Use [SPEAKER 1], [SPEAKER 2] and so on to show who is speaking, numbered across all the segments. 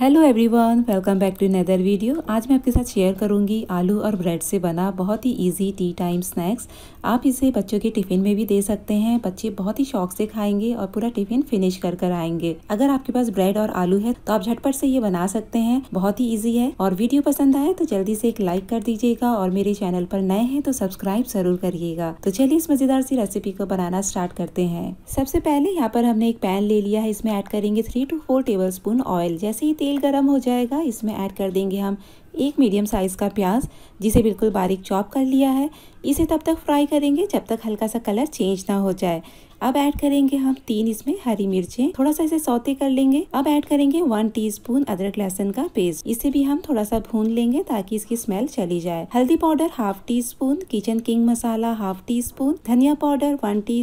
[SPEAKER 1] hello everyone welcome back to another video आज मैं आपके साथ शेयर करूंगी आलू और ब्रेड से बना बहुत ही इजी टी टाइम स्नैक्स आप इसे बच्चों के टिफ़िन में भी दे सकते हैं बच्चे बहुत ही शौक से खाएंगे और पूरा टिफ़िन फिनिश कर कर आएंगे अगर आपके पास ब्रेड और आलू है तो आप झटपट से ये बना सकते हैं बहुत ही ईजी है और वीडियो पसंद आए तो जल्दी से एक लाइक कर दीजिएगा और मेरे चैनल पर नए हैं तो सब्सक्राइब जरूर करिएगा तो चलिए इस मज़ेदार सी रेसिपी को बनाना स्टार्ट करते हैं सबसे पहले यहाँ पर हमने एक पैन ले लिया है इसमें ऐड करेंगे three to four tablespoon oil जैसे ही तेल गर्म हो जाएगा इसमें ऐड कर देंगे हम एक मीडियम साइज़ का प्याज जिसे बिल्कुल बारीक चॉप कर लिया है इसे तब तक फ्राई करेंगे जब तक हल्का सा कलर चेंज ना हो जाए अब ऐड करेंगे हम तीन इसमें हरी मिर्चें थोड़ा सा इसे सौते कर लेंगे अब ऐड करेंगे वन टीस्पून अदरक लहसुन का पेस्ट इसे भी हम थोड़ा सा भून लेंगे ताकि इसकी स्मेल चली जाए हल्दी powder half teaspoon Kitchen King मसाला हाफ टी स्पून धनिया पाउडर वन टी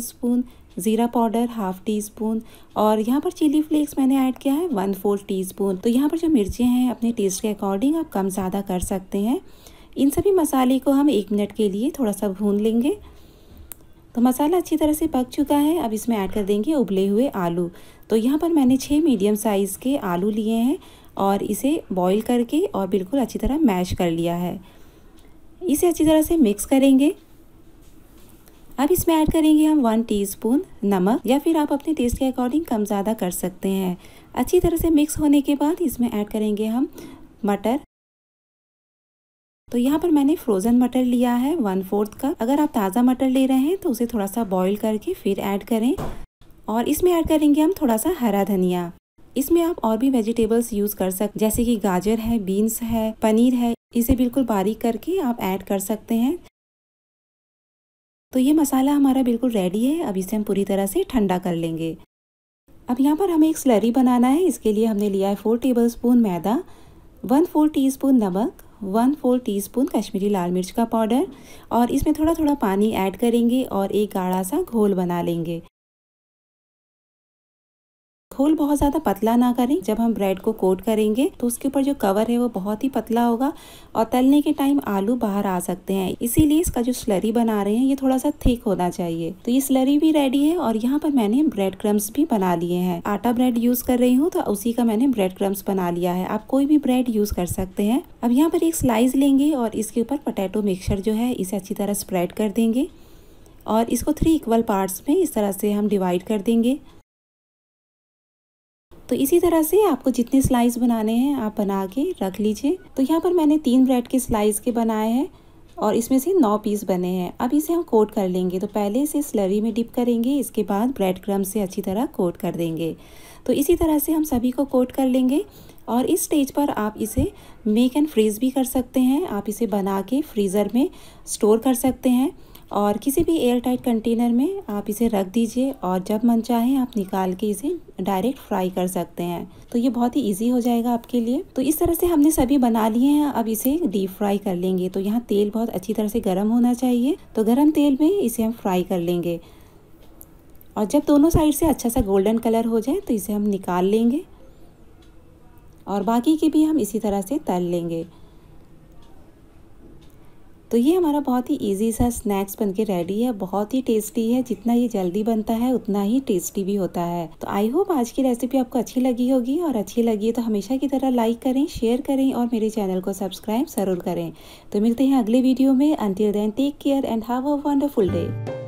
[SPEAKER 1] ज़ीरा पाउडर हाफ टी स्पून और यहाँ पर चिली फ्लेक्स मैंने ऐड किया है वन फोर्थ टी स्पून तो यहाँ पर जो मिर्चें हैं अपने टेस्ट के अकॉर्डिंग आप कम ज़्यादा कर सकते हैं इन सभी मसाले को हम एक मिनट के लिए थोड़ा सा भून लेंगे तो मसाला अच्छी तरह से पक चुका है अब इसमें ऐड कर देंगे उबले हुए आलू तो यहाँ पर मैंने छः मीडियम साइज़ के आलू लिए हैं और इसे बॉईल करके और बिल्कुल अच्छी तरह मैश कर लिया है इसे अच्छी तरह से मिक्स करेंगे अब इसमें ऐड करेंगे हम वन टीस्पून नमक या फिर आप अपने टेस्ट के अकॉर्डिंग कम ज़्यादा कर सकते हैं अच्छी तरह से मिक्स होने के बाद इसमें ऐड करेंगे हम मटर तो यहाँ पर मैंने फ्रोज़न मटर लिया है वन फोर्थ का अगर आप ताज़ा मटर ले रहे हैं तो उसे थोड़ा सा बॉईल करके फिर ऐड करें और इसमें ऐड करेंगे हम थोड़ा सा हरा धनिया इसमें आप और भी वेजिटेबल्स यूज़ कर सकते जैसे कि गाजर है बीन्स है पनीर है इसे बिल्कुल बारीक करके आप ऐड कर सकते हैं तो ये मसाला हमारा बिल्कुल रेडी है अब इसे हम पूरी तरह से ठंडा कर लेंगे अब यहाँ पर हमें एक स्लरी बनाना है इसके लिए हमने लिया है फोर टेबल स्पून मैदा वन फोर टी स्पून नमक one fourth teaspoon Kashmiri लाल मिर्च का पाउडर और इसमें थोड़ा थोड़ा पानी ऐड करेंगे और एक गाढ़ा सा घोल बना लेंगे घोल बहुत ज़्यादा पतला ना करें जब हम ब्रेड को कोट करेंगे तो उसके ऊपर जो कवर है वो बहुत ही पतला होगा और तलने के टाइम आलू बाहर आ सकते हैं इसीलिए इसका जो स्लरी बना रहे हैं ये थोड़ा सा थिक होना चाहिए तो ये स्लरी भी रेडी है और यहाँ पर मैंने ब्रेड क्रम्स भी बना लिए हैं आटा ब्रेड यूज कर रही हूँ तो उसी का मैंने ब्रेड क्रम्स बना लिया है आप कोई भी ब्रेड यूज कर सकते हैं अब यहाँ पर एक स्लाइस लेंगे और इसके ऊपर पोटैटो मिक्सर जो है इसे अच्छी तरह स्प्रेड कर देंगे और इसको थ्री इक्वल पार्ट्स में इस तरह से हम डिवाइड कर देंगे तो इसी तरह से आपको जितने स्लाइस बनाने हैं आप बना के रख लीजिए तो यहाँ पर मैंने तीन ब्रेड के स्लाइस के बनाए हैं और इसमें से नौ पीस बने हैं अब इसे हम कोट कर लेंगे तो पहले इसे स्लरी में डिप करेंगे इसके बाद ब्रेड क्रम से अच्छी तरह कोट कर देंगे तो इसी तरह से हम सभी को कोट कर लेंगे और इस स्टेज पर आप इसे मेक एंड फ्रीज़ भी कर सकते हैं आप इसे बना के फ्रीज़र में स्टोर कर सकते हैं और किसी भी एयर टाइट कंटेनर में आप इसे रख दीजिए और जब मन चाहे आप निकाल के इसे डायरेक्ट फ्राई कर सकते हैं तो ये बहुत ही इजी हो जाएगा आपके लिए तो इस तरह से हमने सभी बना लिए हैं अब इसे डीप फ्राई कर लेंगे तो यहाँ तेल बहुत अच्छी तरह से गर्म होना चाहिए तो गर्म तेल में इसे हम फ्राई कर लेंगे और जब दोनों साइड से अच्छा सा गोल्डन कलर हो जाए तो इसे हम निकाल लेंगे और बाकी के भी हम इसी तरह से तल लेंगे तो ये हमारा बहुत ही ईजी सा स्नैक्स बन के रेडी है बहुत ही टेस्टी है जितना ये जल्दी बनता है उतना ही टेस्टी भी होता है तो आई होप आज की रेसिपी आपको अच्छी लगी होगी और अच्छी लगी है तो हमेशा की तरह लाइक करें शेयर करें और मेरे चैनल को सब्सक्राइब ज़रूर करें तो मिलते हैं अगले वीडियो में until then take care and have a wonderful day